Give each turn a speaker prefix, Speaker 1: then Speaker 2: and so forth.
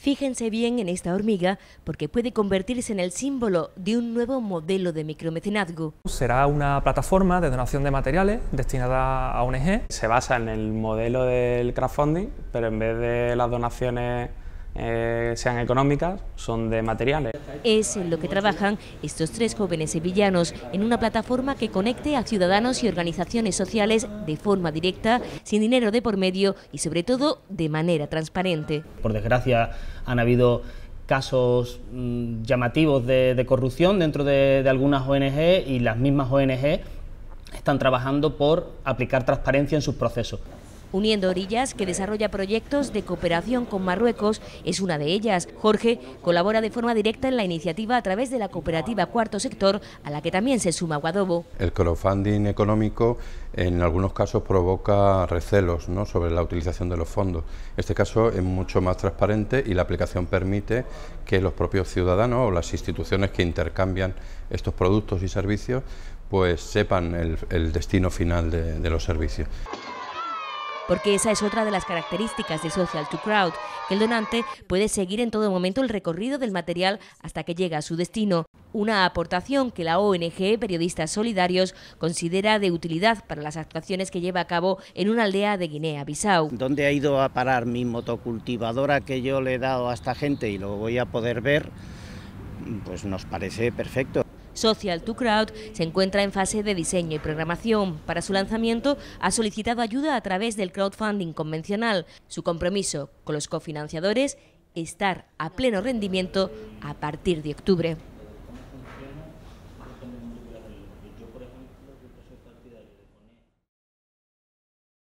Speaker 1: Fíjense bien en esta hormiga porque puede convertirse en el símbolo de un nuevo modelo de micromecenazgo.
Speaker 2: Será una plataforma de donación de materiales destinada a ONG. Se basa en el modelo del crowdfunding, pero en vez de las donaciones eh, sean económicas, son de materiales.
Speaker 1: Es en lo que trabajan estos tres jóvenes sevillanos en una plataforma que conecte a ciudadanos y organizaciones sociales de forma directa, sin dinero de por medio y sobre todo de manera transparente.
Speaker 2: Por desgracia han habido casos mm, llamativos de, corrupción dentro de algunas ONG y las mismas ONG están trabajando por aplicar transparencia en sus procesos.
Speaker 1: Uniendo Orillas, que desarrolla proyectos de cooperación con Marruecos, es una de ellas. Jorge colabora de forma directa en la iniciativa a través de la cooperativa Cuarto Sector, a la que también se suma Guadobo.
Speaker 2: El crowdfunding económico en algunos casos provoca recelos sobre la utilización de los fondos. Este caso es mucho más transparente y la aplicación permite que los propios ciudadanos o las instituciones que intercambian estos productos y servicios pues sepan el, destino final de los servicios
Speaker 1: porque esa es otra de las características de Social to Crowd, que el donante puede seguir en todo momento el recorrido del material hasta que llega a su destino. Una aportación que la ONG Periodistas Solidarios considera de utilidad para las actuaciones que lleva a cabo en una aldea de Guinea-Bissau.
Speaker 2: ¿Dónde ha ido a parar mi motocultivadora que yo le he dado a esta gente y lo voy a poder ver? Pues nos parece perfecto.
Speaker 1: Social to Crowd, se encuentra en fase de diseño y programación. Para su lanzamiento ha solicitado ayuda a través del crowdfunding convencional. Su compromiso con los cofinanciadores estar a pleno rendimiento a partir de octubre.